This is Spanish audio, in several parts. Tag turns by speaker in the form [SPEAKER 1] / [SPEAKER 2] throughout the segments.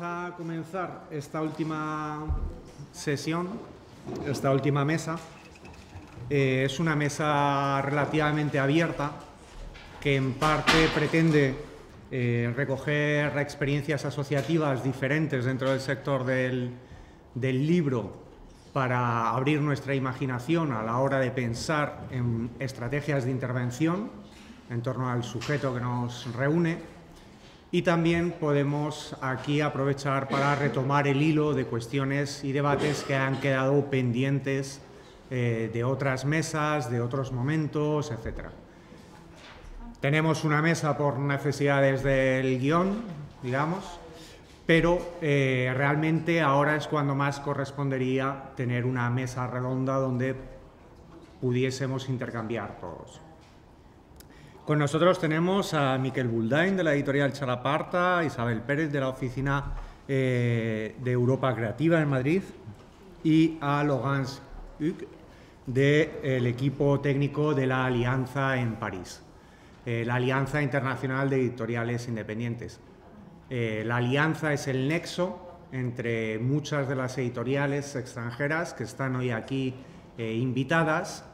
[SPEAKER 1] vamos a comenzar esta última sesión, esta última mesa. Eh, es una mesa relativamente abierta que en parte pretende eh, recoger experiencias asociativas diferentes dentro del sector del libro para abrir nuestra imaginación a la hora de pensar en estrategias de intervención en torno al sujeto que nos reúne y también podemos aquí aprovechar para retomar el hilo de cuestiones y debates que han quedado pendientes eh, de otras mesas, de otros momentos, etc. Tenemos una mesa por necesidades del guión, digamos, pero eh, realmente ahora es cuando más correspondería tener una mesa redonda donde pudiésemos intercambiar todos. Con nosotros tenemos a Miquel Buldain de la editorial Chalaparta, Isabel Pérez de la oficina eh, de Europa Creativa en Madrid y a Laurence Hugues del equipo técnico de la Alianza en París, eh, la Alianza Internacional de Editoriales Independientes. Eh, la Alianza es el nexo entre muchas de las editoriales extranjeras que están hoy aquí invitadas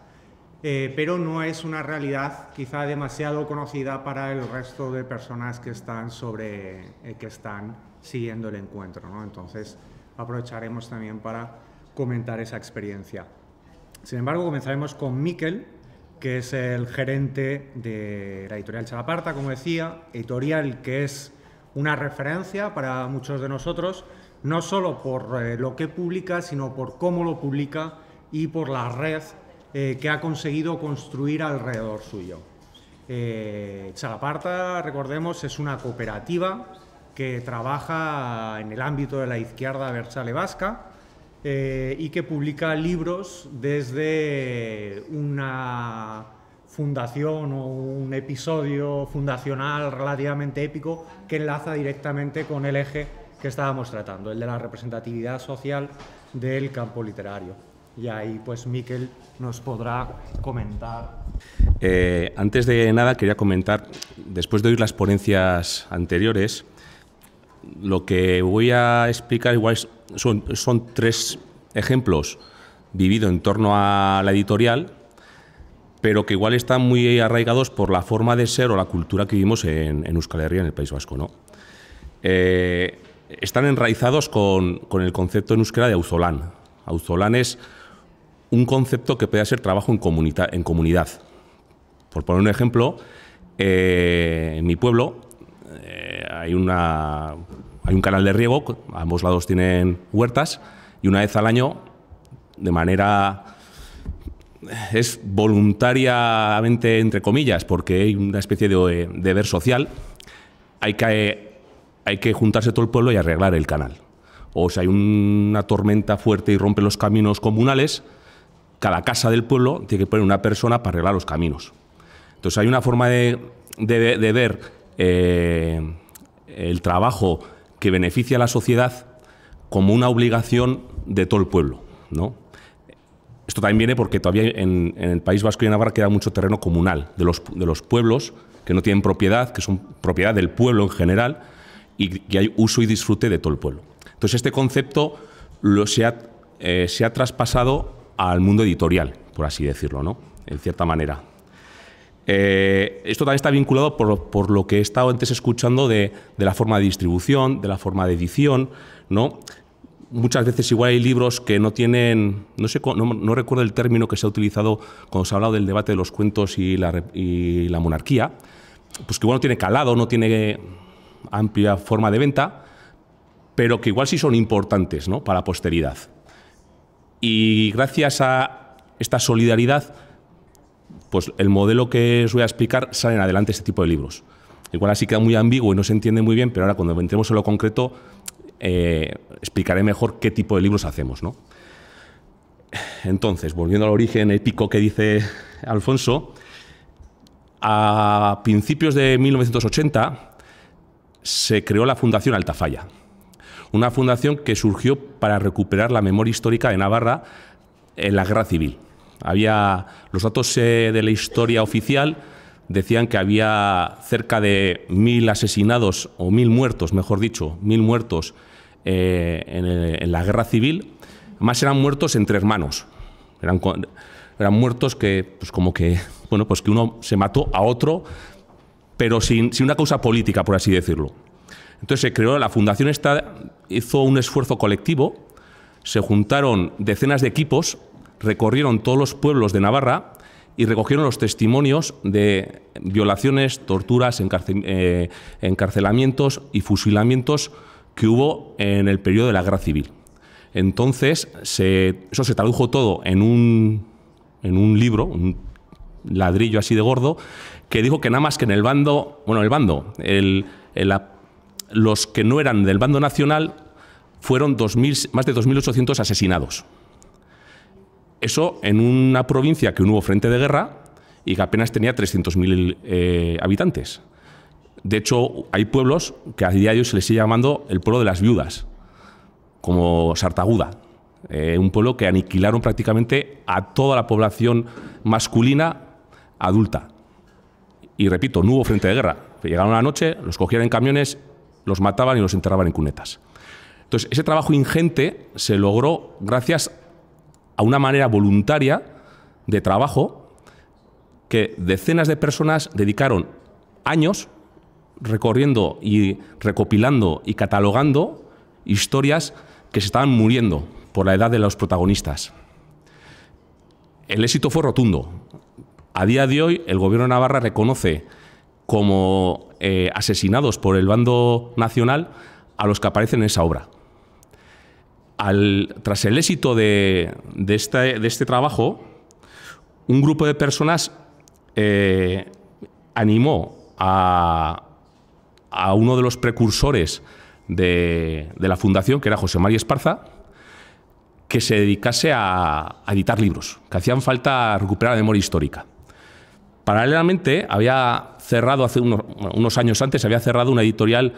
[SPEAKER 1] eh, pero no es una realidad quizá demasiado conocida para el resto de personas que están, sobre, eh, que están siguiendo el encuentro. ¿no? Entonces aprovecharemos también para comentar esa experiencia. Sin embargo, comenzaremos con Miquel, que es el gerente de la editorial Chalaparta, como decía, editorial que es una referencia para muchos de nosotros, no solo por eh, lo que publica, sino por cómo lo publica y por la red eh, que ha conseguido construir alrededor suyo. Eh, Chalaparta, recordemos, es una cooperativa que trabaja en el ámbito de la izquierda Verchale vasca eh, y que publica libros desde una fundación o un episodio fundacional relativamente épico que enlaza directamente con el eje que estábamos tratando, el de la representatividad social del campo literario y ahí pues Miquel nos podrá comentar.
[SPEAKER 2] Eh, antes de nada quería comentar, después de oír las ponencias anteriores, lo que voy a explicar igual son, tres ejemplos vividos en torno a la editorial, pero que igual están muy arraigados por la forma de ser o la cultura que vivimos en, Euskal Herria, en el País Vasco. ¿no? Eh, están enraizados con, con, el concepto en euskera de auzolán. Auzolán es un concepto que pueda ser trabajo en, comunidad, en comunidad. Por poner un ejemplo, eh, en mi pueblo eh, hay, una, hay un canal de riego, ambos lados tienen huertas, y una vez al año, de manera es voluntariamente, entre comillas, porque hay una especie de deber social, hay que, hay que juntarse todo el pueblo y arreglar el canal. O si hay una tormenta fuerte y rompe los caminos comunales, cada casa del pueblo tiene que poner una persona para arreglar los caminos. Entonces hay una forma de, ver eh, el trabajo que beneficia a la sociedad como una obligación de todo el pueblo. ¿no? Esto también viene porque todavía en, el País Vasco y en Navarra queda mucho terreno comunal de los, pueblos que no tienen propiedad, que son propiedad del pueblo en general y que hay uso y disfrute de todo el pueblo. Entonces este concepto lo, se ha eh, traspasado al mundo editorial, por así decirlo, ¿no? En cierta manera. Eh, esto también está vinculado por, lo que he estado antes escuchando de, la forma de distribución, de la forma de edición, ¿no? Muchas veces igual hay libros que no tienen, no, sé, no, recuerdo el término que se ha utilizado cuando se ha hablado del debate de los cuentos y la, y la monarquía, pues que igual no tiene calado, no tiene amplia forma de venta, pero que igual sí son importantes ¿no? para la posteridad. Y gracias a esta solidaridad, pues el modelo que os voy a explicar sale en adelante este tipo de libros. Igual así queda muy ambiguo y no se entiende muy bien, pero ahora cuando entremos en lo concreto eh, explicaré mejor qué tipo de libros hacemos. Entonces, volviendo al origen épico que dice Alfonso, a principios de 1980 se creó la Fundación Altafalla una fundación que surgió para recuperar la memoria histórica de Navarra en la guerra civil. Había, los datos eh, de la historia oficial decían que había cerca de mil asesinados o mil muertos, mejor dicho, mil muertos eh, eh, en, la guerra civil. Más eran muertos entre hermanos. Eran, muertos que, pues como que, bueno, pues que uno se mató a otro, pero sin, sin una causa política, por así decirlo. Entonces se creó, la fundación esta hizo un esfuerzo colectivo, se juntaron decenas de equipos, recorrieron todos los pueblos de Navarra y recogieron los testimonios de violaciones, torturas, eh, encarcelamientos y fusilamientos que hubo en el periodo de la guerra civil. Entonces, eso se tradujo todo en un, en un libro, un ladrillo así de gordo, que dijo que nada más que en el bando, bueno, el bando, el, los que no eran del bando nacional fueron más de 2.800 asesinados. Eso en una provincia que no hubo frente de guerra y que apenas tenía 300.000 eh, habitantes. De hecho, hay pueblos que a día de hoy se les sigue llamando el pueblo de las viudas, como Sartaguda, eh, un pueblo que aniquilaron prácticamente a toda la población masculina adulta. Y repito, no hubo frente de guerra. Llegaron a la noche, los cogieron en camiones los mataban y los enterraban en cunetas. Entonces, ese trabajo ingente se logró gracias a una manera voluntaria de trabajo que decenas de personas dedicaron años recorriendo y recopilando y catalogando historias que se estaban muriendo por la edad de los protagonistas. El éxito fue rotundo. A día de hoy, el gobierno de Navarra reconoce como eh, asesinados por el bando nacional a los que aparecen en esa obra. tras el éxito de, este, trabajo, un grupo de personas eh, animó a, uno de los precursores de, la fundación, que era José María Esparza, que se dedicase a, a editar libros, que hacían falta recuperar la memoria histórica. Paralelamente, había cerrado hace unos, años antes, se había cerrado una editorial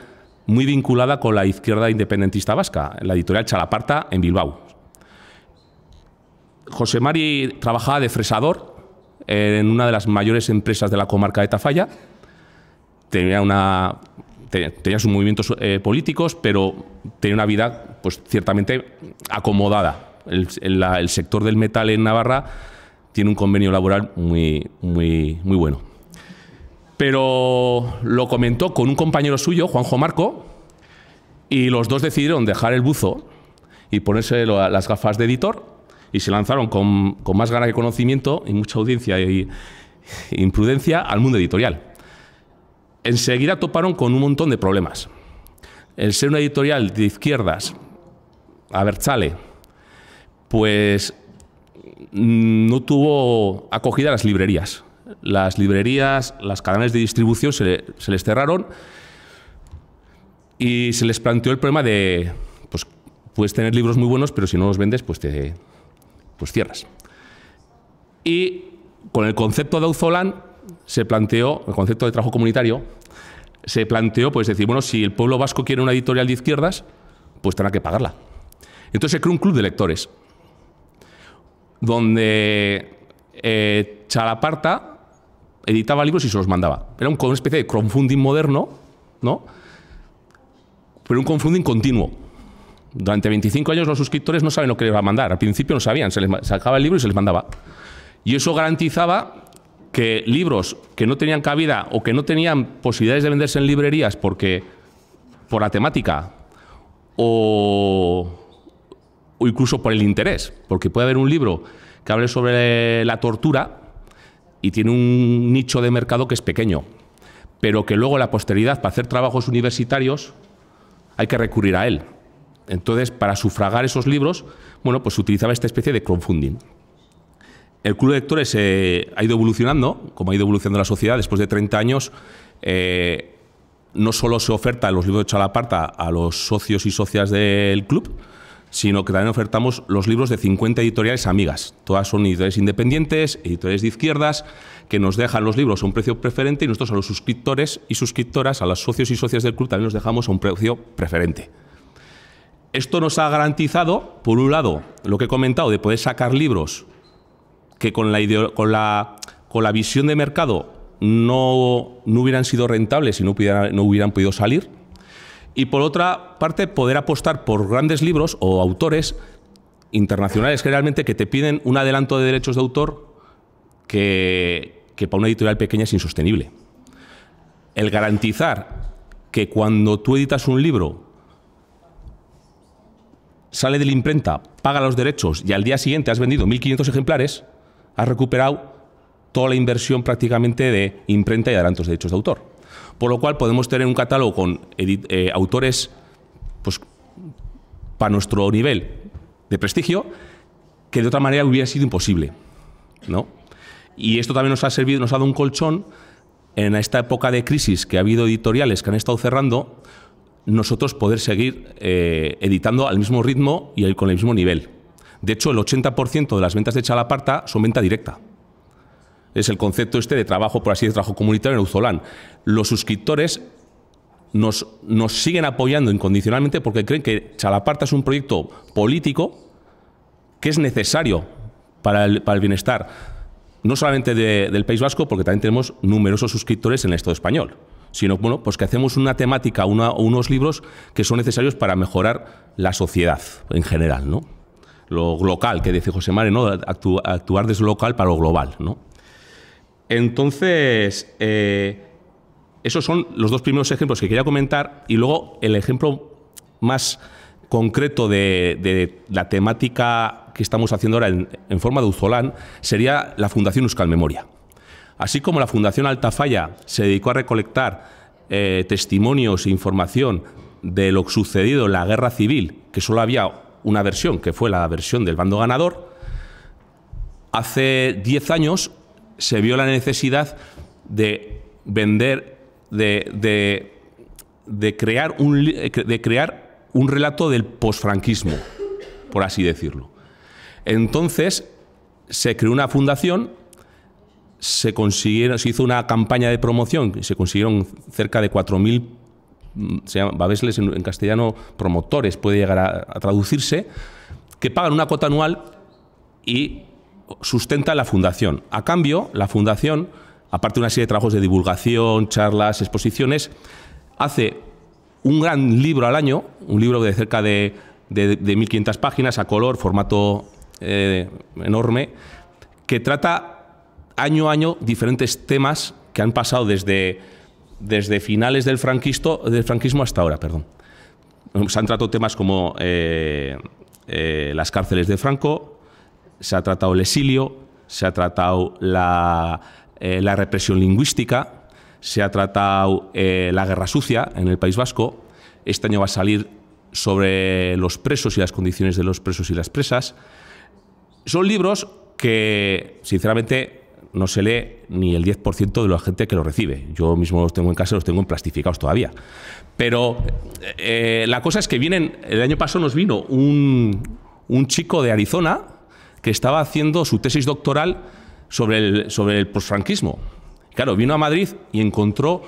[SPEAKER 2] muy vinculada con la izquierda independentista vasca, la editorial Chalaparta en Bilbao. José Mari trabajaba de fresador en una de las mayores empresas de la comarca de Tafalla. Tenía, sus movimientos eh, políticos, pero tenía una vida pues, ciertamente acomodada. El, el, sector del metal en Navarra tiene un convenio laboral muy, muy, muy bueno pero lo comentó con un compañero suyo, Juanjo Marco, y los dos decidieron dejar el buzo y ponerse las gafas de editor y se lanzaron con, más ganas de conocimiento y mucha audiencia y, imprudencia al mundo editorial. Enseguida toparon con un montón de problemas. El ser una editorial de izquierdas, a ver chale, pues mm, no tuvo acogida las librerías las librerías, las cadenas de distribución se, les cerraron y se les planteó el problema de, pues puedes tener libros muy buenos, pero si no los vendes, pues te pues cierras. Y con el concepto de Auzolan se planteó, el concepto de trabajo comunitario, se planteó, pues decir, bueno, si el pueblo vasco quiere una editorial de izquierdas, pues tendrá que pagarla. Entonces se creó un club de lectores, donde eh, Chalaparta editaba libros y se los mandaba. Era una especie de crowdfunding moderno, ¿no? Pero un confunding continuo. Durante 25 años los suscriptores no saben lo que les va a mandar. Al principio no sabían, se les sacaba el libro y se les mandaba. Y eso garantizaba que libros que no tenían cabida o que no tenían posibilidades de venderse en librerías porque por la temática o incluso por el interés, porque puede haber un libro que hable sobre la tortura y tiene un nicho de mercado que es pequeño, pero que luego la posteridad para hacer trabajos universitarios hay que recurrir a él. Entonces, para sufragar esos libros, bueno, pues se utilizaba esta especie de crowdfunding. El club de lectores eh, ha ido evolucionando, como ha ido evolucionando la sociedad, después de 30 años, eh, no solo se oferta los libros de Chalaparta a los socios y socias del club, sino que también ofertamos los libros de 50 editoriales amigas. Todas son editoriales independientes, editoriales de izquierdas, que nos dejan los libros a un precio preferente y nosotros a los suscriptores y suscriptoras, a los socios y socias del club, también los dejamos a un precio preferente. Esto nos ha garantizado, por un lado, lo que he comentado, de poder sacar libros que con la, con con la visión de mercado no, hubieran sido rentables y no, no hubieran podido salir, y por otra parte, poder apostar por grandes libros o autores internacionales generalmente que te piden un adelanto de derechos de autor que, para una editorial pequeña es insostenible. El garantizar que cuando tú editas un libro sale de la imprenta, paga los derechos y al día siguiente has vendido 1.500 ejemplares, has recuperado toda la inversión prácticamente de imprenta y adelantos de derechos de autor. Por lo cual podemos tener un catálogo con eh, autores pues, para nuestro nivel de prestigio que de otra manera hubiera sido imposible. Y esto también nos ha servido, nos ha dado un colchón en esta época de crisis que ha habido editoriales que han estado cerrando, nosotros poder seguir eh, editando al mismo ritmo y con el mismo nivel. De hecho, el 80% de las ventas de Chalaparta son venta directa es el concepto este de trabajo, por así decirlo, trabajo comunitario en Uzolán. Los suscriptores nos, nos siguen apoyando incondicionalmente porque creen que Chalaparta es un proyecto político que es necesario para el, bienestar, no solamente del País Vasco, porque también tenemos numerosos suscriptores en el Estado español, sino bueno, pues que hacemos una temática unos libros que son necesarios para mejorar la sociedad en general, ¿no? Lo local, que dice José Mare, ¿no? actuar desde local para lo global, ¿no? Entonces, eh, esos son los dos primeros ejemplos que quería comentar y luego el ejemplo más concreto de, la temática que estamos haciendo ahora en, forma de Uzolán sería la Fundación Euskal Memoria. Así como la Fundación Altafalla se dedicó a recolectar eh, testimonios e información de lo sucedido en la guerra civil, que solo había una versión, que fue la versión del bando ganador, hace 10 años se vio la necesidad de vender, de, crear, un, de crear un relato del posfranquismo, por así decirlo. Entonces se creó una fundación, se, consiguieron, se hizo una campaña de promoción, se consiguieron cerca de 4.000 mm, se llama, babesles en, castellano promotores, puede llegar a, a, traducirse, que pagan una cuota anual y sustenta la fundación. A cambio, la fundación, aparte de una serie de trabajos de divulgación, charlas, exposiciones, hace un gran libro al año, un libro de cerca de, de, 1.500 páginas a color, formato eh, enorme, que trata año a año diferentes temas que han pasado desde, desde finales del, del franquismo hasta ahora. Perdón. Se han tratado temas como eh, eh, las cárceles de Franco, se ha tratado el exilio, se ha tratado la, eh, represión lingüística, se ha tratado eh, la guerra sucia en el País Vasco. Este año va a salir sobre los presos y las condiciones de los presos y las presas. Son libros que, sinceramente, no se lee ni el 10% de la gente que los recibe. Yo mismo los tengo en casa, los tengo en plastificados todavía. Pero eh, la cosa es que vienen, el año pasado nos vino un chico de Arizona que estaba haciendo su tesis doctoral sobre el, sobre el posfranquismo. Claro, vino a Madrid y encontró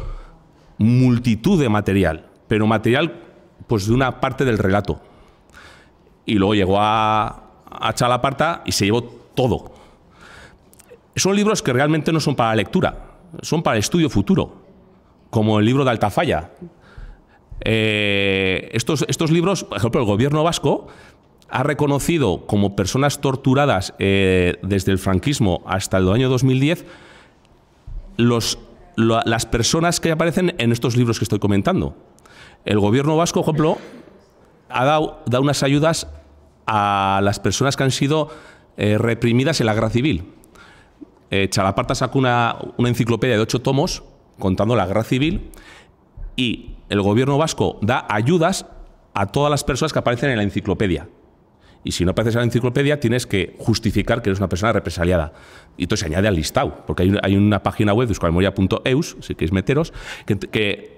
[SPEAKER 2] multitud de material, pero material pues de una parte del relato. Y luego llegó a, a Chalaparta y se llevó todo. Son libros que realmente no son para lectura, son para el estudio futuro, como el libro de Altafalla. Eh, estos, estos libros, por ejemplo, el gobierno vasco ha reconocido como personas torturadas eh, desde el franquismo hasta el año 2010 las personas que aparecen en estos libros que estoy comentando. El gobierno vasco, por ejemplo, ha dado, unas ayudas a las personas que han sido eh, reprimidas en la guerra civil. Eh, Chalaparta sacó una enciclopedia de ocho tomos contando la guerra civil y el gobierno vasco da ayudas a todas las personas que aparecen en la enciclopedia. Y si no apareces a la enciclopedia, tienes que justificar que eres una persona represaliada. Y entonces se añade al listado, porque hay, una página web, euskalemoria.eus, si queréis meteros, que,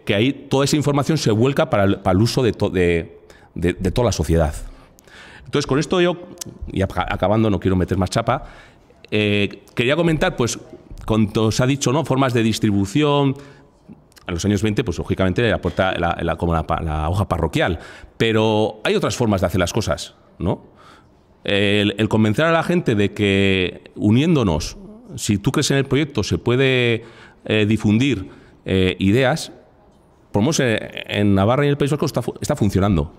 [SPEAKER 2] que, ahí toda esa información se vuelca para el, uso de, de, toda la sociedad. Entonces, con esto yo, y acabando, no quiero meter más chapa, eh, quería comentar, pues, cuando os ha dicho, ¿no? Formas de distribución. a los años 20, pues lógicamente aporta la, la, como la, hoja parroquial. Pero hay otras formas de hacer las cosas, ¿no? el, convencer a la gente de que uniéndonos, si tú crees en el proyecto, se puede eh, difundir eh, ideas, por lo en, Navarra y en el País Vasco está, funcionando.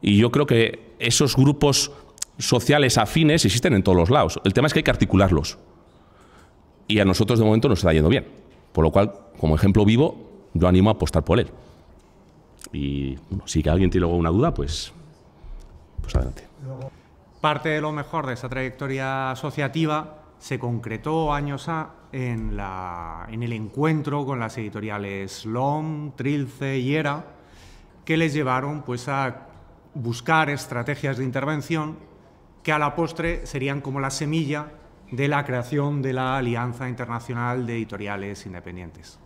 [SPEAKER 2] Y yo creo que esos grupos sociales afines existen en todos los lados. El tema es que hay que articularlos. Y a nosotros de momento nos está yendo bien. Por lo cual, como ejemplo vivo, yo animo a apostar por él. Y si que alguien tiene alguna duda, pues, pues adelante.
[SPEAKER 1] Parte de lo mejor de esa trayectoria asociativa se concretó años a en, el encuentro con las editoriales LOM, Trilce y ERA, que les llevaron pues, a buscar estrategias de intervención que a la postre serían como la semilla de la creación de la Alianza Internacional de Editoriales Independientes.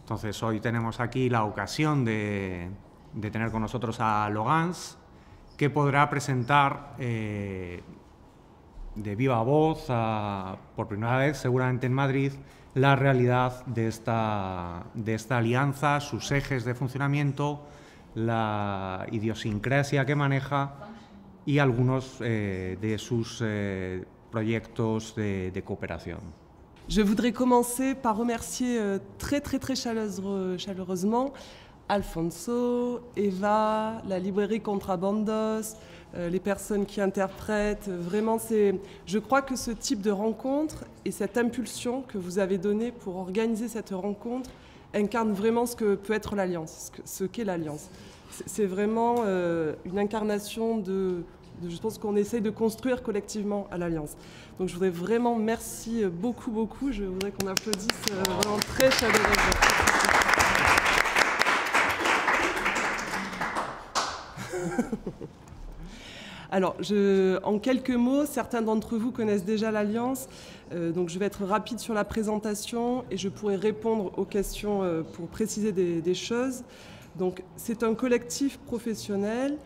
[SPEAKER 1] Entonces, hoy tenemos aquí la ocasión de, de tener con nosotros a Logans, que podrá presentar eh, de viva voz, a, por primera vez seguramente en Madrid, la realidad de esta, de esta alianza, sus ejes de funcionamiento, la idiosincrasia que maneja y algunos eh, de sus eh, proyectos de, de cooperación.
[SPEAKER 3] Je voudrais commencer par remercier euh, très très très chaleureusement Alfonso, Eva, la librairie Contrabandos, euh, les personnes qui interprètent. Vraiment, c'est, je crois que ce type de rencontre et cette impulsion que vous avez donnée pour organiser cette rencontre incarne vraiment ce que peut être l'Alliance, ce qu'est l'Alliance. C'est vraiment euh, une incarnation de, je pense qu'on essaye de construire collectivement à l'Alliance. Donc je voudrais vraiment merci beaucoup, beaucoup. Je voudrais qu'on applaudisse euh, vraiment très chaleureusement. Alors, en quelques mots, certains d'entre vous connaissent déjà l'Alliance, euh, donc je vais être rapide sur la présentation et je pourrai répondre aux questions euh, pour préciser des, choses. Donc, c'est un collectif professionnel,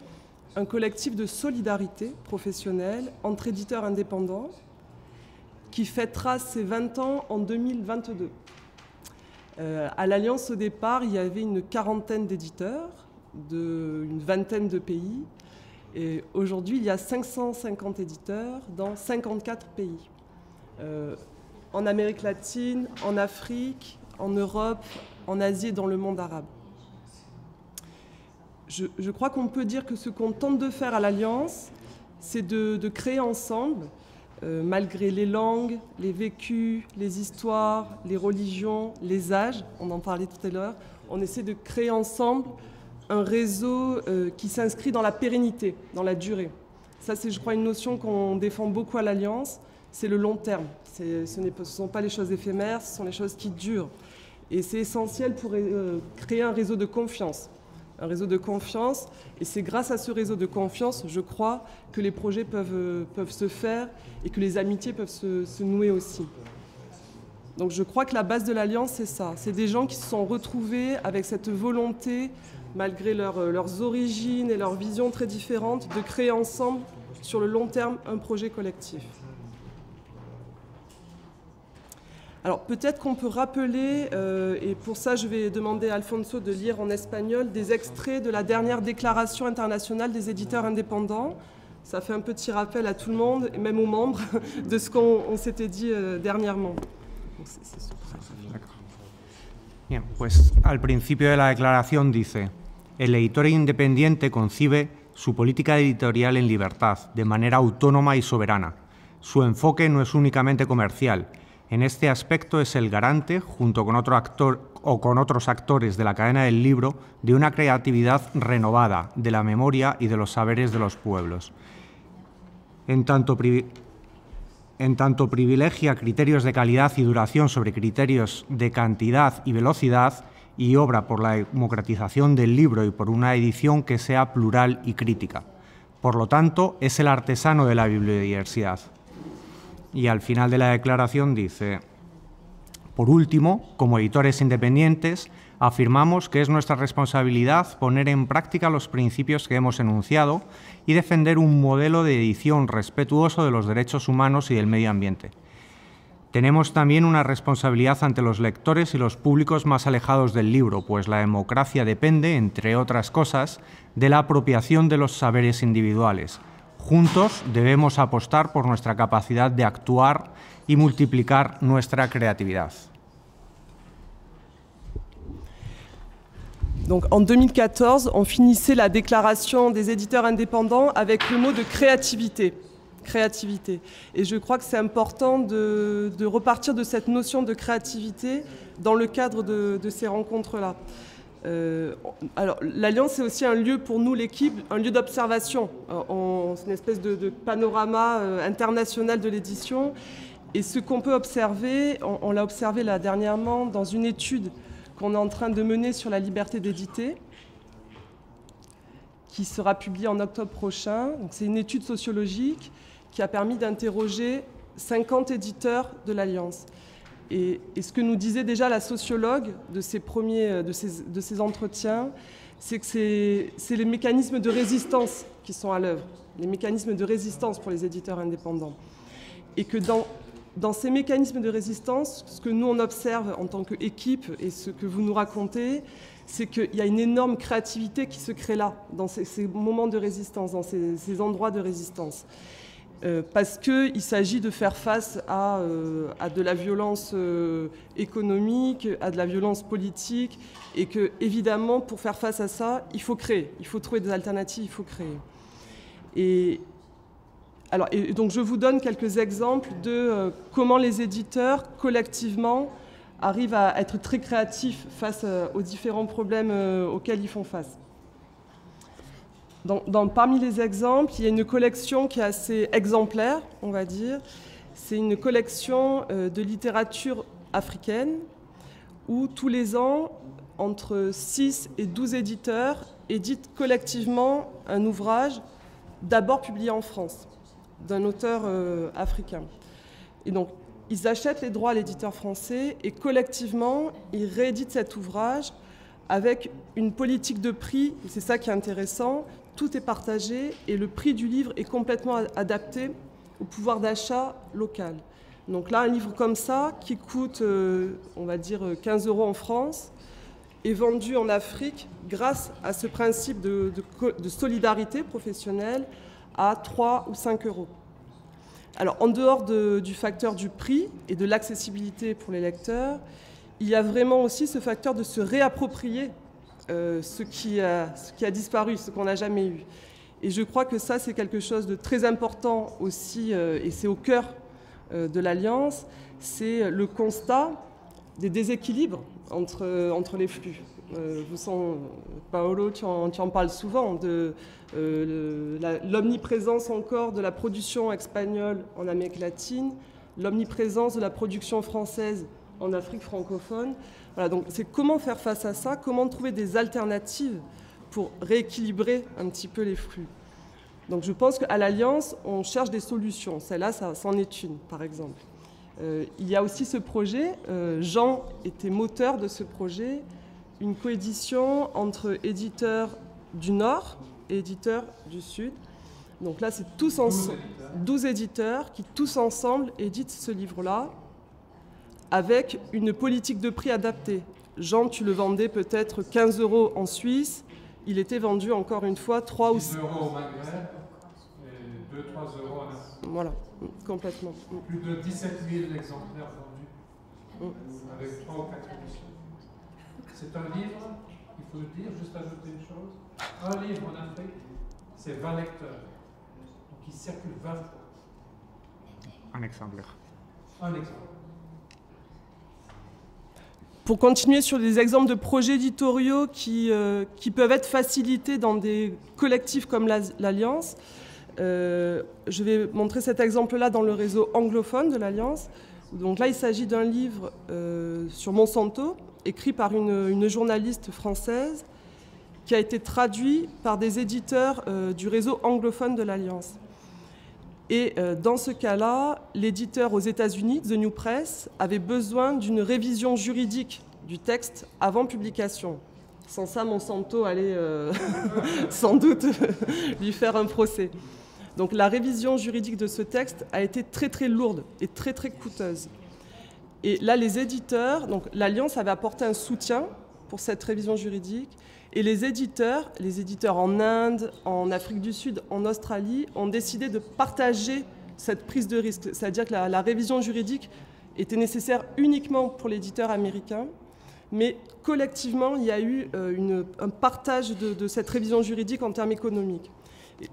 [SPEAKER 3] un collectif de solidarité professionnelle entre éditeurs indépendants qui fêtera ses 20 ans en 2022. Euh, à l'Alliance, au départ, il y avait une quarantaine d'éditeurs d'une vingtaine de pays. Et aujourd'hui, il y a 550 éditeurs dans 54 pays. Euh, en Amérique latine, en Afrique, en Europe, en Asie et dans le monde arabe. Je, crois qu'on peut dire que ce qu'on tente de faire à l'Alliance, c'est de, créer ensemble, euh, malgré les langues, les vécus, les histoires, les religions, les âges, on en parlait tout à l'heure, on essaie de créer ensemble un réseau euh, qui s'inscrit dans la pérennité, dans la durée. Ça, c'est, je crois, une notion qu'on défend beaucoup à l'Alliance. C'est le long terme. Ce, ne sont pas les choses éphémères, ce sont les choses qui durent. Et c'est essentiel pour euh, créer un réseau de confiance. Un réseau de confiance. Et c'est grâce à ce réseau de confiance, je crois, que les projets peuvent, euh, peuvent se faire et que les amitiés peuvent se, se nouer aussi. Donc je crois que la base de l'Alliance, c'est ça. C'est des gens qui se sont retrouvés avec cette volonté malgré euh, leurs origines et leurs visions très différentes, de créer ensemble, sur le long terme, un projet collectif. Alors peut-être qu'on peut rappeler, euh, et pour ça je vais demander à Alfonso de lire en espagnol des extraits de la dernière déclaration internationale des éditeurs indépendants. Ça fait un petit rappel à tout le monde, et même aux membres, de ce qu'on s'était dit euh, dernièrement.
[SPEAKER 1] Bien, pues al principio de la declaración dice, el editor independiente concibe su política editorial en libertad, de manera autónoma y soberana. Su enfoque no es únicamente comercial. En este aspecto es el garante, junto con otro actor o con otros actores de la cadena del libro, de una creatividad renovada, de la memoria y de los saberes de los pueblos. en tanto privilegia criterios de calidad y duración sobre criterios de cantidad y velocidad, y obra por la democratización del libro y por una edición que sea plural y crítica. Por lo tanto, es el artesano de la bibliodiversidad. Y al final de la declaración dice, por último, como editores independientes, afirmamos que es nuestra responsabilidad poner en práctica los principios que hemos enunciado y defender un modelo de edición respetuoso de los derechos humanos y del medio ambiente tenemos también una responsabilidad ante los lectores y los públicos más alejados del libro, pues la democracia depende, entre otras cosas, de la apropiación de los saberes individuales. Juntos debemos apostar por nuestra capacidad de actuar y multiplicar nuestra creatividad.
[SPEAKER 3] Donc, en 2014, on finissait la déclaration des éditeurs indépendants avec le mot de créativité. créativité. Et je crois que c'est important de, de, repartir de cette notion de créativité dans le cadre de, ces rencontres-là. Euh, alors, l'Alliance, est aussi un lieu pour nous, l'équipe, un lieu d'observation. C'est une espèce de, panorama euh, international de l'édition. Et ce qu'on peut observer, on, l'a observé là dernièrement dans une étude qu'on est en train de mener sur la liberté d'éditer, qui sera publiée en octobre prochain. C'est une étude sociologique qui a permis d'interroger 50 éditeurs de l'Alliance. Et, ce que nous disait déjà la sociologue de ces, premiers, euh, de ces, de ces entretiens, c'est que c'est les mécanismes de résistance qui sont à l'œuvre, les mécanismes de résistance pour les éditeurs indépendants. Et que dans, dans ces mécanismes de résistance, ce que nous on observe en tant qu'équipe et ce que vous nous racontez, c'est qu'il y a une énorme créativité qui se crée là, dans ces, moments de résistance, dans ces, ces endroits de résistance. Euh, parce qu'il s'agit de faire face à, euh, de la violence euh, économique, à de la violence politique, et que évidemment, pour faire face à ça, il faut créer, il faut trouver des alternatives, il faut créer. alors, et donc je vous donne quelques exemples de comment les éditeurs, collectivement, arrivent à être très créatifs face aux différents problèmes auxquels ils font face parmi les exemples, il y a une collection qui est assez exemplaire, on va dire. C'est une collection euh, de littérature africaine où tous les ans, entre 6 et 12 éditeurs éditent collectivement un ouvrage d'abord publié en France d'un auteur euh, africain. Et donc, ils achètent les droits à l'éditeur français et collectivement, ils rééditent cet ouvrage avec une politique de prix, c'est ça qui est intéressant, tout est partagé et le prix du livre est complètement adapté au pouvoir d'achat local. Donc là, un livre comme ça, qui coûte, euh, on va dire, 15 euh, euros en France, est vendu en Afrique grâce à ce principe de, solidarité professionnelle à 3 ou 5 euros. Alors, en dehors du facteur du prix et de l'accessibilité pour les lecteurs, il y a vraiment aussi ce facteur de se réapproprier euh, ce, qui a, disparu, ce qu'on n'a jamais eu. Et je crois que ça, c'est quelque chose de très important aussi, euh, et c'est au cœur euh, de l'Alliance, c'est le constat des déséquilibres entre, les flux. vous Paolo, tu en, tu en, parles souvent, de l'omniprésence encore de la production espagnole en Amérique latine, l'omniprésence de la production française en Afrique francophone. Voilà, donc c'est comment faire face à ça, comment trouver des alternatives pour rééquilibrer un petit peu les flux. Donc je pense qu'à l'Alliance, on cherche des solutions. Celle-là, ça, c'en est une, par exemple. Euh, il y a aussi ce projet, euh, Jean était moteur de ce projet, une coédition entre éditeurs du Nord et éditeurs du Sud. Donc là, c'est tous ensemble, 12 éditeurs qui tous ensemble éditent ce livre-là avec une politique de prix adaptée. Jean, tu le vendais peut-être 15 euros en Suisse, il était vendu encore une fois 3 ou 6 euros au Maghreb et 2-3 euros
[SPEAKER 1] à Voilà,
[SPEAKER 3] complètement. Plus de 17 000 exemplaires vendus
[SPEAKER 1] mm. avec 3 ou 4 éditions. C'est un livre, il faut le dire, juste ajouter une
[SPEAKER 3] chose. Un livre en Afrique, c'est 20 lecteurs. Donc il circule 20 fois. Un exemplaire. Un exemplaire. Pour continuer sur des exemples de projets éditoriaux euh, qui, peuvent être facilités dans des collectifs comme l'Alliance, euh, je vais montrer cet exemple-là dans le réseau anglophone de l'Alliance. Donc là, il s'agit d'un livre euh, sur Monsanto, écrit par une, journaliste française, qui a été traduit par des éditeurs du réseau anglophone de l'Alliance. Et euh, dans ce cas-là, l'éditeur aux États-Unis, The New Press, avait besoin d'une révision juridique du texte avant publication. Sans ça, Monsanto allait euh, sans doute lui faire un procès. Donc la révision juridique de ce texte a été très très lourde et très très coûteuse. Et là, les éditeurs, donc l'Alliance avait apporté un soutien pour cette révision juridique, et les éditeurs, les éditeurs en Inde, en Afrique du Sud, en Australie, ont décidé de partager cette prise de risque. C'est-à-dire que la, révision juridique était nécessaire uniquement pour l'éditeur américain, mais collectivement, il y a eu euh, un partage de, cette révision juridique en termes économiques,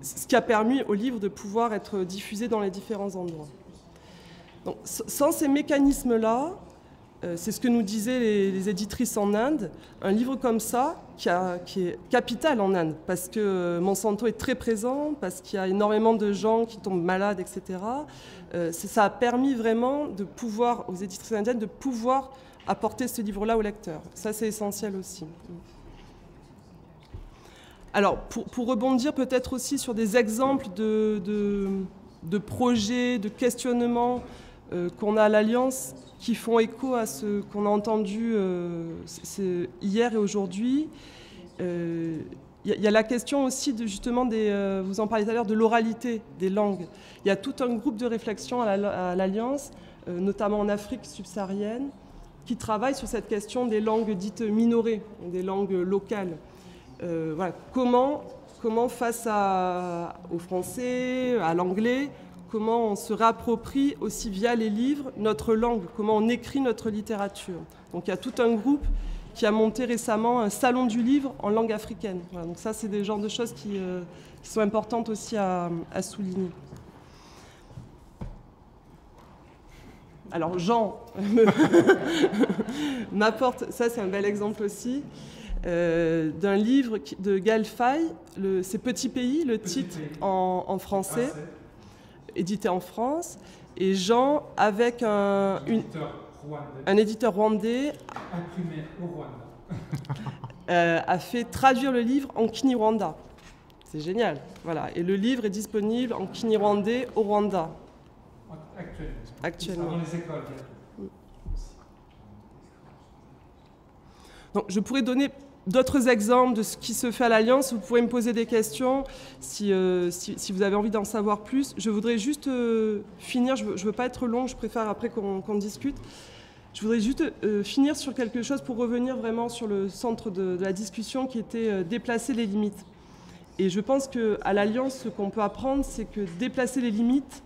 [SPEAKER 3] ce qui a permis au livre de pouvoir être diffusé dans les différents endroits. sans ces mécanismes-là, euh, c'est ce que nous disaient les, éditrices en Inde. Un livre comme ça, qui, est capital en Inde, parce que euh, Monsanto est très présent, parce qu'il y a énormément de gens qui tombent malades, etc. Euh, ça a permis vraiment de pouvoir, aux éditrices indiennes, de pouvoir apporter ce livre-là au lecteurs. Ça, c'est essentiel aussi. Alors, pour, rebondir peut-être aussi sur des exemples de projets, de questionnements euh, qu'on a à l'Alliance qui font écho à ce qu'on a entendu euh, hier et aujourd'hui. Il euh, y, a la question aussi de, justement des, vous en parlez tout à l'heure, de l'oralité des langues. Il y a tout un groupe de réflexion à l'Alliance, notamment en Afrique subsaharienne, qui travaille sur cette question des langues dites minorées, des langues locales. voilà, comment, comment face à, aux Français, à l'anglais, comment on se réapproprie aussi via les livres notre langue, comment on écrit notre littérature. Donc il y a tout un groupe qui a monté récemment un salon du livre en langue africaine. donc ça, c'est des genres de choses qui, euh, sont importantes aussi à, souligner. Alors Jean m'apporte, ça c'est un bel exemple aussi, euh, d'un livre de Gaël Ces petits pays, le titre en français. Ah, édité en France, et Jean avec un, un éditeur rwandais euh, a fait traduire le livre en Kinyarwanda. C'est génial, voilà. Et le livre est disponible en Kini-Rwandais au Rwanda. Actuellement. Actuellement. Dans les écoles. Donc, je pourrais donner d'autres exemples de ce qui se fait à l'Alliance. Vous pouvez me poser des questions si, euh, vous avez envie d'en savoir plus. Je voudrais juste euh, finir, je ne veux, pas être long, je préfère après qu'on discute. Je voudrais juste euh, finir sur quelque chose pour revenir vraiment sur le centre de, de la discussion qui était déplacer les limites. Et je pense qu'à l'Alliance, ce qu'on peut apprendre, c'est que déplacer les limites,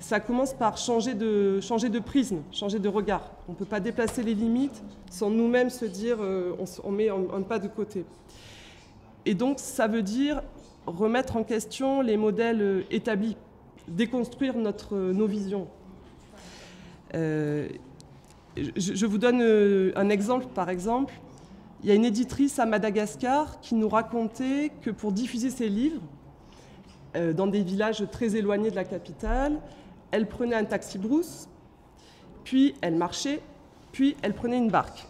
[SPEAKER 3] ça commence par changer de, changer de prisme, changer de regard. On ne peut pas déplacer les limites sans nous-mêmes se dire euh, on, met un, pas de côté. Et donc ça veut dire remettre en question les modèles euh, établis, déconstruire notre, euh, nos visions. je, vous donne un exemple par exemple. Il y a une éditrice à Madagascar qui nous racontait que pour diffuser ses livres, dans des villages très éloignés de la capitale, elle prenait un taxi brousse, puis elle marchait, puis elle prenait une barque.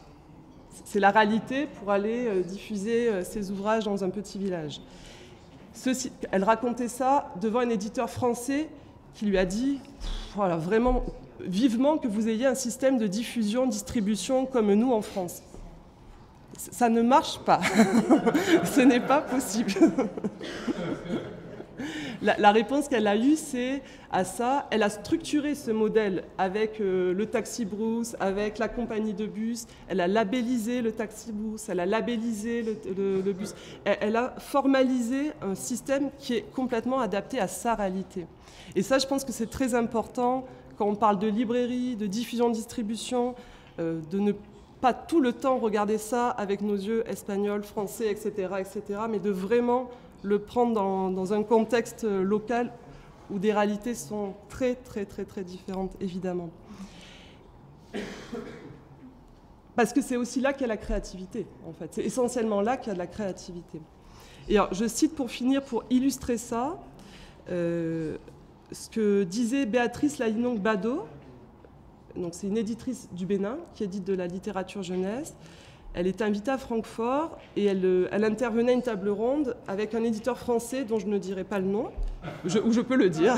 [SPEAKER 3] C'est la réalité pour aller euh, diffuser euh, ses ouvrages dans un petit village. elle racontait ça devant un éditeur français qui lui a dit voilà, vraiment vivement que vous ayez un système de diffusion, distribution comme nous en France. Ça ne marche pas. Ce n'est pas possible. La, réponse qu'elle a eue, c'est à ça, elle a structuré ce modèle avec euh, le taxi brousse, avec la compagnie de bus, elle a labellisé le taxi Bruce, elle a labellisé le, bus, elle, a formalisé un système qui est complètement adapté à sa réalité. Et ça, je pense que c'est très important quand on parle de librairie, de diffusion-distribution, de euh, de ne pas tout le temps regarder ça avec nos yeux espagnols, français, etc., etc., mais de vraiment le prendre dans, un contexte local où des réalités sont très très très très différentes, évidemment. Parce que c'est aussi là qu'il a la créativité, en fait. C'est essentiellement là qu'il y a de la créativité. Et je cite pour finir, pour illustrer ça, euh, ce que disait Béatrice Lalinong Bado, donc c'est une éditrice du Bénin qui édite de la littérature jeunesse, elle est invitée à Francfort et euh, elle, intervenait à une table ronde avec un éditeur français dont je ne dirai pas le nom, je, ou je peux le dire,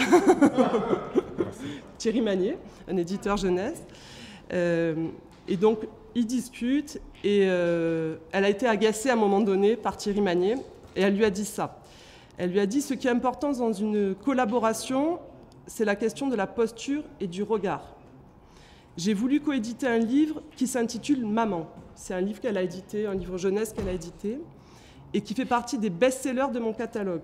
[SPEAKER 3] Thierry Magnier, un éditeur jeunesse. Euh, et donc, ils discutent et euh, elle a été agacée à un moment donné par Thierry Magnier et elle lui a dit ça. Elle lui a dit ce qui est important dans une collaboration, c'est la question de la posture et du regard j'ai voulu coéditer un livre qui s'intitule Maman. C'est un livre qu'elle a édité, un livre jeunesse qu'elle a édité, et qui fait partie des best-sellers de mon catalogue.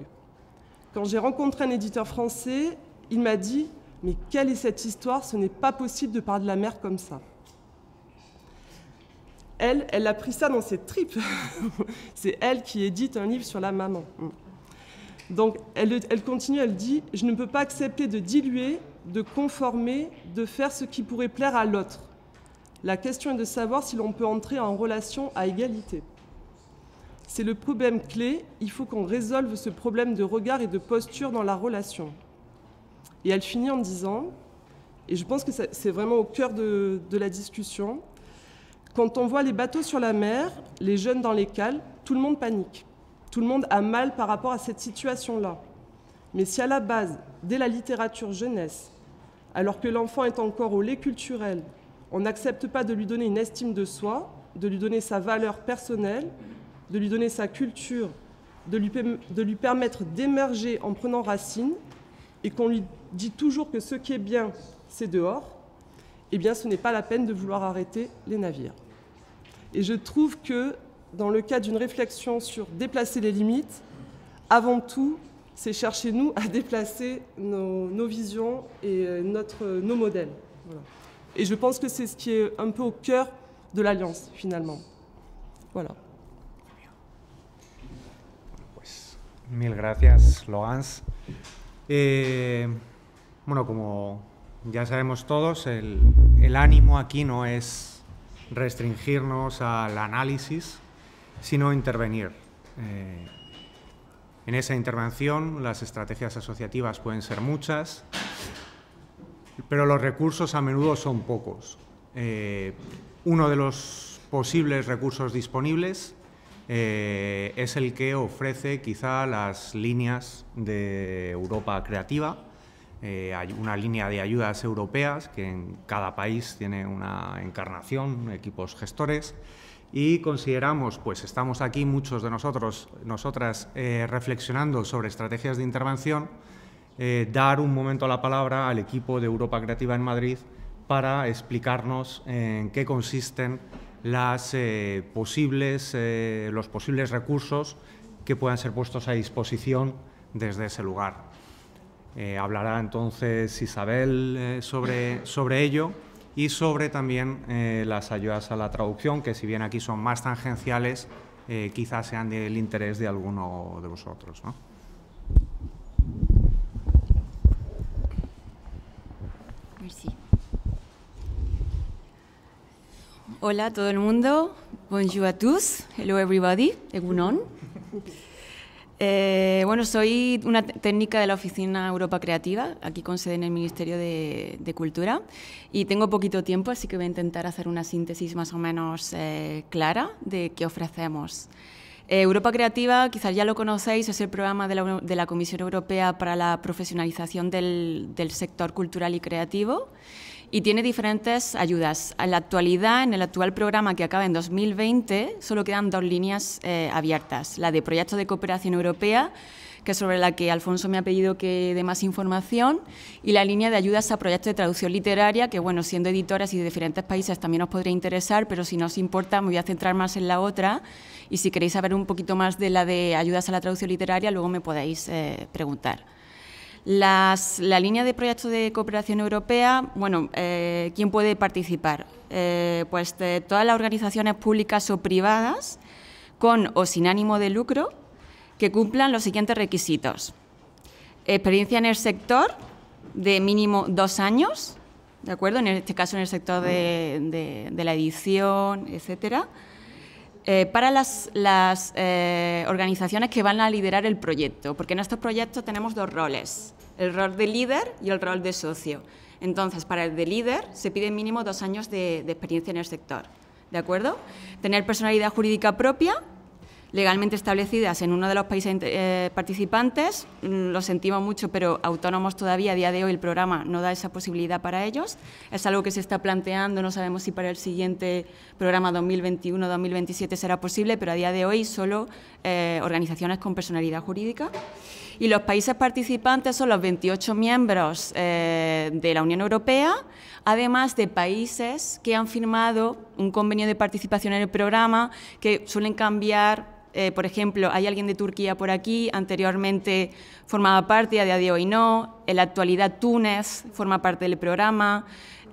[SPEAKER 3] Quand j'ai rencontré un éditeur français, il m'a dit Mais quelle est cette histoire Ce n'est pas possible de parler de la mère comme ça. Elle, elle a pris ça dans ses tripes. C'est elle qui édite un livre sur la maman. Donc elle, elle continue, elle dit Je ne peux pas accepter de diluer de conformer, de faire ce qui pourrait plaire à l'autre. La question est de savoir si l'on peut entrer en relation à égalité. C'est le problème clé, il faut qu'on résolve ce problème de regard et de posture dans la relation. Et elle finit en disant, et je pense que c'est vraiment au cœur de, la discussion, quand on voit les bateaux sur la mer, les jeunes dans les cales, tout le monde panique. Tout le monde a mal par rapport à cette situation-là. Mais si à la base, dès la littérature jeunesse, alors que l'enfant est encore au lait culturel, on n'accepte pas de lui donner une estime de soi, de lui donner sa valeur personnelle, de lui donner sa culture, de lui, de lui permettre d'émerger en prenant racine, et qu'on lui dit toujours que ce qui est bien, c'est dehors, eh bien ce n'est pas la peine de vouloir arrêter les navires. Et je trouve que dans le cas d'une réflexion sur déplacer les limites, avant tout, c'est chercher nous à déplacer nos, visions et euh, notre, euh, nos modèles. Et je pense que c'est ce qui est un peu au cœur de l'Alliance finalement. Voilà.
[SPEAKER 1] Mil gracias, Logans. Comme eh, bueno, como ya sabemos todos, el, el, ánimo aquí no es restringirnos al análisis, sino intervenir. Eh, En esa intervención las estrategias asociativas pueden ser muchas, pero los recursos a menudo son pocos. Eh, uno de los posibles recursos disponibles eh, es el que ofrece quizá las líneas de Europa Creativa. Eh, una línea de ayudas europeas que en cada país tiene una encarnación, equipos gestores y consideramos, pues estamos aquí muchos de nosotros, nosotras, eh, reflexionando sobre estrategias de intervención, eh, dar un momento a la palabra al equipo de Europa Creativa en Madrid para explicarnos en qué consisten las, eh, posibles, los posibles recursos que puedan ser puestos a disposición desde ese lugar. hablará entonces Isabel sobre, sobre ello y sobre también eh, las ayudas a la traducción, que si bien aquí son más tangenciales, eh, quizás sean del interés de alguno de vosotros.
[SPEAKER 4] Hola a todo el mundo. Bonjour à tous. Hello everybody. Egunon. Eh, bueno, soy una técnica de la Oficina Europa Creativa, aquí con sede en el Ministerio de, Cultura, y tengo poquito tiempo, así que voy a intentar hacer una síntesis más o menos eh, clara de qué ofrecemos. Eh, Europa Creativa, quizás ya lo conocéis, es el programa de la, Comisión Europea para la profesionalización del sector cultural y creativo y tiene diferentes ayudas. En la actualidad, en el actual programa que acaba en 2020, solo quedan dos líneas eh, abiertas. La de Proyectos de Cooperación Europea, que es sobre la que Alfonso me ha pedido que dé más información, y la línea de ayudas a proyectos de traducción literaria, que bueno, siendo editoras y de diferentes países también os podría interesar, pero si no os importa me voy a centrar más en la otra, y si queréis saber un poquito más de la de ayudas a la traducción literaria, luego me podéis eh, preguntar la línea de proyectos de cooperación europea, bueno, eh, ¿quién puede participar? Eh, pues todas las organizaciones públicas o privadas con o sin ánimo de lucro que cumplan los siguientes requisitos. Experiencia en el sector de mínimo dos años, ¿de acuerdo? En este caso en el sector de, de la edición, etcétera eh, para las, eh, organizaciones que van a liderar el proyecto, porque en estos proyectos tenemos dos roles, el rol de líder y el rol de socio. Entonces, para el de líder se piden mínimo dos años de, de experiencia en el sector, ¿de acuerdo? Tener personalidad jurídica propia legalmente establecidas en uno de los países eh, participantes. Mm, lo sentimos mucho, pero autónomos todavía a día de hoy el programa no da esa posibilidad para ellos. Es algo que se está planteando, no sabemos si para el siguiente programa 2021-2027 será posible, pero a día de hoy solo eh, organizaciones con personalidad jurídica. Y los países participantes son los 28 miembros eh, de la Unión Europea, además de países que han firmado un convenio de participación en el programa que suelen cambiar eh, por ejemplo, hay alguien de Turquía por aquí, anteriormente formaba parte, a día de hoy no, en la actualidad Túnez forma parte del programa,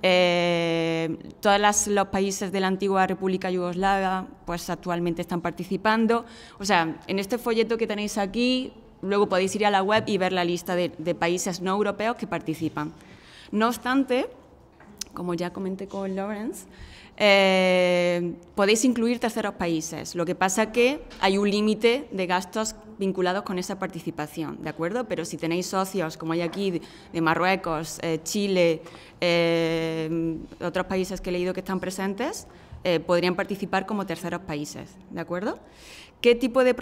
[SPEAKER 4] eh, todos los países de la antigua República Yugoslava pues actualmente están participando. O sea, en este folleto que tenéis aquí, luego podéis ir a la web y ver la lista de, de países no europeos que participan. No obstante, como ya comenté con Lawrence, eh, podéis incluir terceros países, lo que pasa que hay un límite de gastos vinculados con esa participación, ¿de acuerdo? Pero si tenéis socios, como hay aquí, de Marruecos, eh, Chile, eh, otros países que he leído que están presentes, podrían participar como terceros países, ¿de acuerdo? ¿Qué tipo de,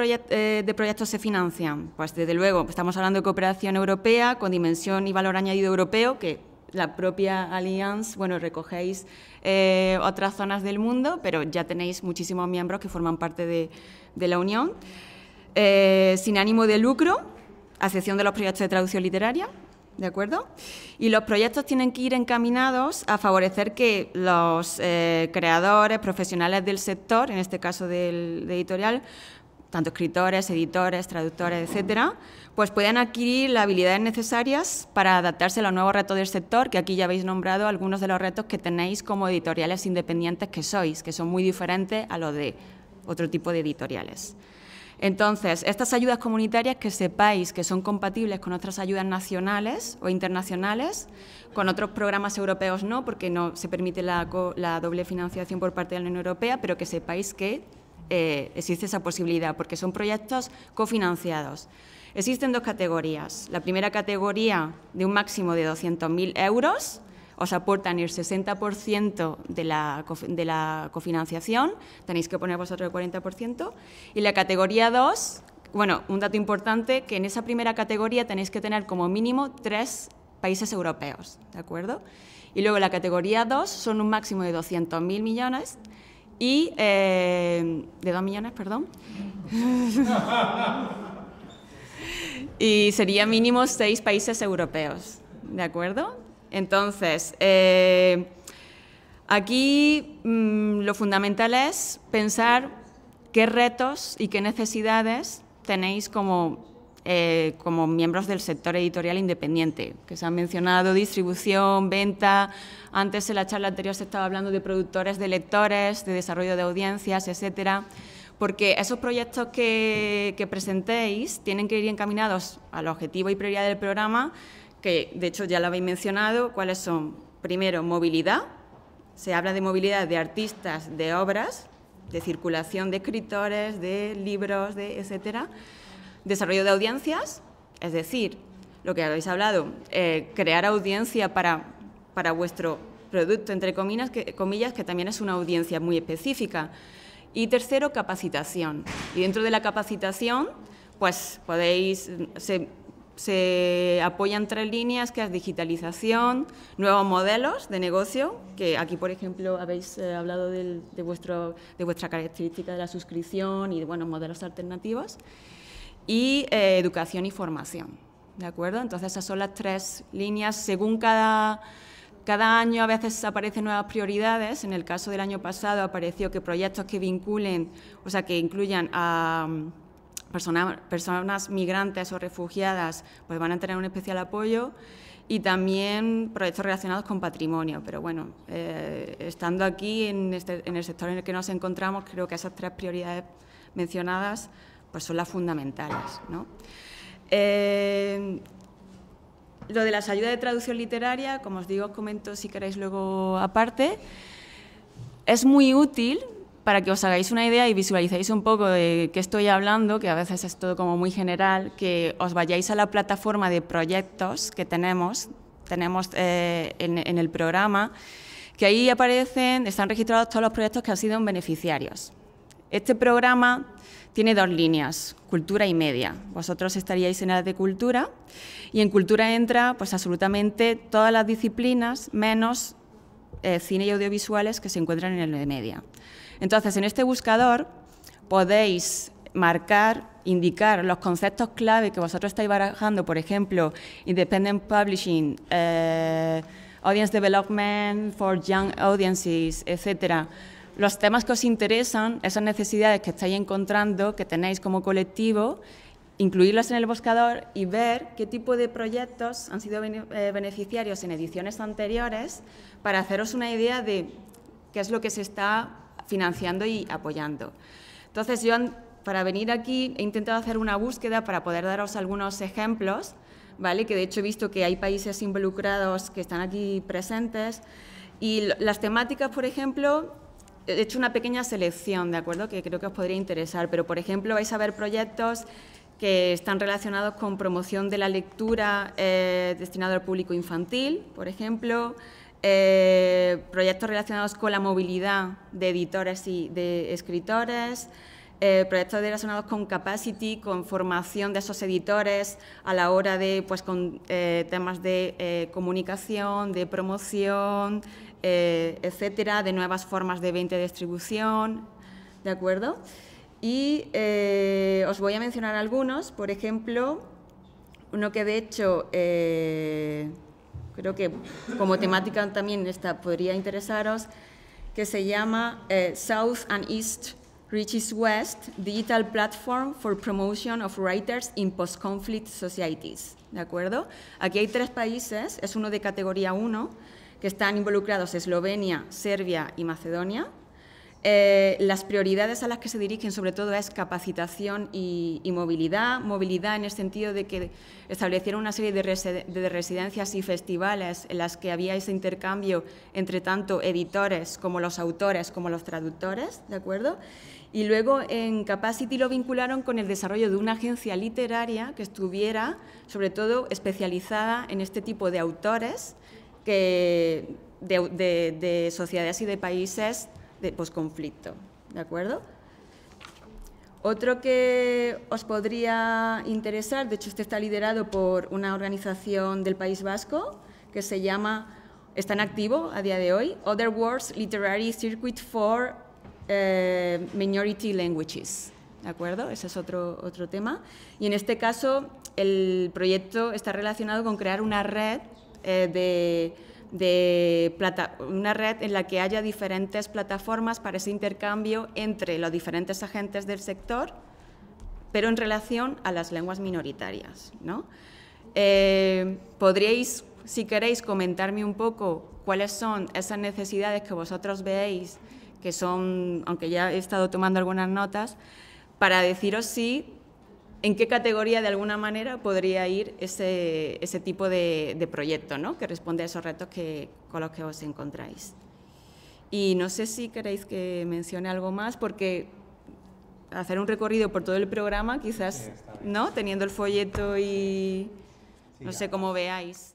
[SPEAKER 4] de proyectos se financian? Pues desde luego, estamos hablando de cooperación europea con dimensión y valor añadido europeo, que la propia Allianz, bueno, recogéis eh, otras zonas del mundo, pero ya tenéis muchísimos miembros que forman parte de, la Unión. Eh, sin ánimo de lucro, a excepción de los proyectos de traducción literaria, ¿de acuerdo? Y los proyectos tienen que ir encaminados a favorecer que los eh, creadores, profesionales del sector, en este caso del editorial, tanto escritores, editores, traductores, etcétera, pues puedan adquirir las habilidades necesarias para adaptarse a los nuevos retos del sector, que aquí ya habéis nombrado algunos de los retos que tenéis como editoriales independientes que sois, que son muy diferentes a los de otro tipo de editoriales. Entonces, estas ayudas comunitarias que sepáis que son compatibles con otras ayudas nacionales o internacionales, con otros programas europeos no, porque no se permite la, la doble financiación por parte de la Unión Europea, pero que sepáis que eh, existe esa posibilidad, porque son proyectos cofinanciados. Existen dos categorías. La primera categoría de un máximo de 200.000 euros, os aportan el 60% de la, cofinanciación, tenéis que poner vosotros el 40%, y la categoría 2, bueno, un dato importante, que en esa primera categoría tenéis que tener como mínimo tres países europeos, ¿de acuerdo? Y luego la categoría 2 son un máximo de 200.000 millones, y eh, de dos millones, perdón. y sería mínimo seis países europeos, ¿de acuerdo? Entonces, eh, aquí mm, lo fundamental es pensar qué retos y qué necesidades tenéis como eh, como miembros del sector editorial independiente, que se han mencionado distribución, venta. Antes en la charla anterior se estaba hablando de productores de lectores, de desarrollo de audiencias, etcétera, porque esos proyectos que, presentéis tienen que ir encaminados al objetivo y prioridad del programa, que de hecho ya lo habéis mencionado, cuáles son, primero, movilidad, se habla de movilidad de artistas, de obras, de circulación de escritores, de libros, de etcétera. Desarrollo de audiencias, es decir, lo que habéis hablado, eh, crear audiencia para, para vuestro producto, entre comillas que, comillas, que también es una audiencia muy específica. Y tercero, capacitación. Y dentro de la capacitación, pues podéis, se, se apoyan tres líneas, que es digitalización, nuevos modelos de negocio, que aquí, por ejemplo, habéis eh, hablado de, vuestro, de vuestra característica de la suscripción y de modelos alternativos y eh, educación y formación. ¿De acuerdo? Entonces esas son las tres líneas. Según cada, cada año a veces aparecen nuevas prioridades. En el caso del año pasado apareció que proyectos que vinculen, o sea, que incluyan a mm, personas, personas migrantes o refugiadas, pues van a tener un especial apoyo y también proyectos relacionados con patrimonio. Pero bueno, eh, estando aquí en, este, en el sector en el que nos encontramos, creo que esas tres prioridades mencionadas pues son las fundamentales. ¿no? Eh, lo de las ayudas de traducción literaria, como os digo, os comento si queréis luego aparte, es muy útil para que os hagáis una idea y visualicéis un poco de qué estoy hablando, que a veces es todo como muy general, que os vayáis a la plataforma de proyectos que tenemos, tenemos eh, en el programa, que ahí aparecen, están registrados todos los proyectos que han sido beneficiarios. Este programa tiene dos líneas, cultura y media. Vosotros estaríais en la de cultura y en cultura entra pues absolutamente todas las disciplinas menos eh, cine y audiovisuales que se encuentran en el de media. Entonces, en este buscador podéis marcar, indicar los conceptos clave que vosotros estáis barajando, por ejemplo, Independent Publishing, eh, Audience Development for Young Audiences, etcétera los temas que os interesan, esas necesidades que estáis encontrando, que tenéis como colectivo, incluirlas en el buscador y ver qué tipo de proyectos han sido eh, beneficiarios en ediciones anteriores para haceros una idea de qué es lo que se está financiando y apoyando. Entonces, yo para venir aquí he intentado hacer una búsqueda para poder daros algunos ejemplos, ¿vale? que de hecho he visto que hay países involucrados que están aquí presentes. Y las temáticas, por ejemplo, he hecho una pequeña selección, ¿de acuerdo? Que creo que os podría interesar, pero por ejemplo vais a ver proyectos que están relacionados con promoción de la lectura eh, destinada al público infantil, por ejemplo, eh, proyectos relacionados con la movilidad de editores y de escritores, eh, proyectos relacionados con capacity, con formación de esos editores a la hora de pues, con, temas de comunicación, de promoción, eh, etcétera, de nuevas formas de venta y distribución, ¿de acuerdo? Y eh, os voy a mencionar algunos, por ejemplo, uno que de hecho eh, creo que como temática también esta podría interesaros, que se llama South and East Reaches West, Digital Platform for Promotion of Writers in Post-Conflict Societies. ¿De acuerdo? Aquí hay tres países, es uno de categoría 1, que están involucrados Eslovenia, Serbia y Macedonia. Eh, las prioridades a las que se dirigen sobre todo es capacitación y, movilidad, movilidad en el sentido de que establecieron una serie de, de, residencias y festivales en las que había ese intercambio entre tanto editores como los autores como los traductores, ¿de acuerdo? Y luego en Capacity lo vincularon con el desarrollo de una agencia literaria que estuviera sobre todo especializada en este tipo de autores de, sociedades y de países de posconflicto, pues, ¿de acuerdo? Otro que os podría interesar, de hecho este está liderado por una organización del País Vasco que se llama, está en activo a día de hoy, Other Words Literary Circuit for eh, Minority Languages. ¿De acuerdo? Ese es otro, otro tema. Y en este caso el proyecto está relacionado con crear una red eh, de, una red en la que haya diferentes plataformas para ese intercambio entre los diferentes agentes del sector, pero en relación a las lenguas minoritarias. ¿no? Eh, Podríais, si queréis, comentarme un poco cuáles son esas necesidades que vosotros veéis, que son, aunque ya he estado tomando algunas notas, para deciros si en qué categoría de alguna manera podría ir ese, ese tipo de, proyecto ¿no? que responde a esos retos que, con los que os encontráis. Y no sé si queréis que mencione algo más, porque hacer un recorrido por todo el programa, quizás, ¿no? Teniendo el folleto y no sé cómo veáis.